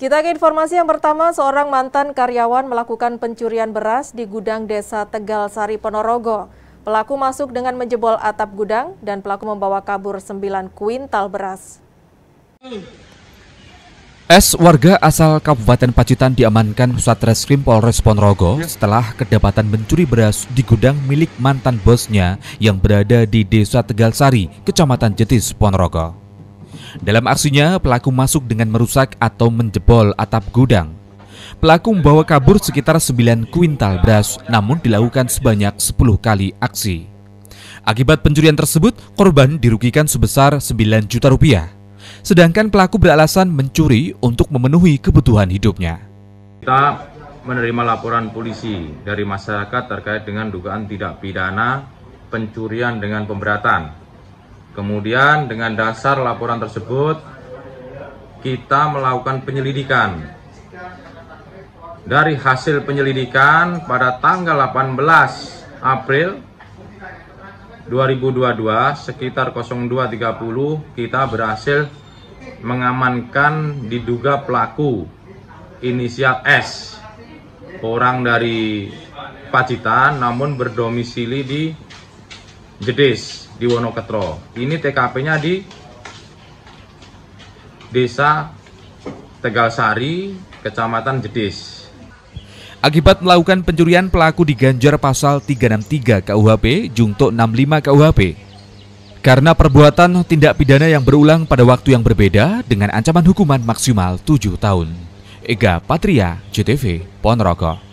Kita ke informasi yang pertama, seorang mantan karyawan melakukan pencurian beras di gudang desa Tegal Sari Ponorogo. Pelaku masuk dengan menjebol atap gudang dan pelaku membawa kabur 9 kuintal beras. S warga asal Kabupaten Pacitan diamankan Satreskrim Polres Ponorogo setelah kedapatan mencuri beras di gudang milik mantan bosnya yang berada di Desa Tegal Sari, Kecamatan Jetis, Ponorogo. Dalam aksinya, pelaku masuk dengan merusak atau menjebol atap gudang. Pelaku membawa kabur sekitar 9 kuintal beras, namun dilakukan sebanyak 10 kali aksi. Akibat pencurian tersebut, korban dirugikan sebesar 9 juta rupiah. Sedangkan pelaku beralasan mencuri untuk memenuhi kebutuhan hidupnya. Kita menerima laporan polisi dari masyarakat terkait dengan dugaan tidak pidana pencurian dengan pemberatan Kemudian dengan dasar laporan tersebut kita melakukan penyelidikan. Dari hasil penyelidikan pada tanggal 18 April 2022 sekitar 02.30 kita berhasil mengamankan diduga pelaku inisial S orang dari Pacitan namun berdomisili di Jedes di Wonoketro. Ini TKP-nya di Desa Tegalsari, Kecamatan Jedes. Akibat melakukan pencurian pelaku diganjar pasal 363 KUHP jungto 65 KUHP. Karena perbuatan tindak pidana yang berulang pada waktu yang berbeda dengan ancaman hukuman maksimal 7 tahun. Ega Patria, JTV, Ponorogo.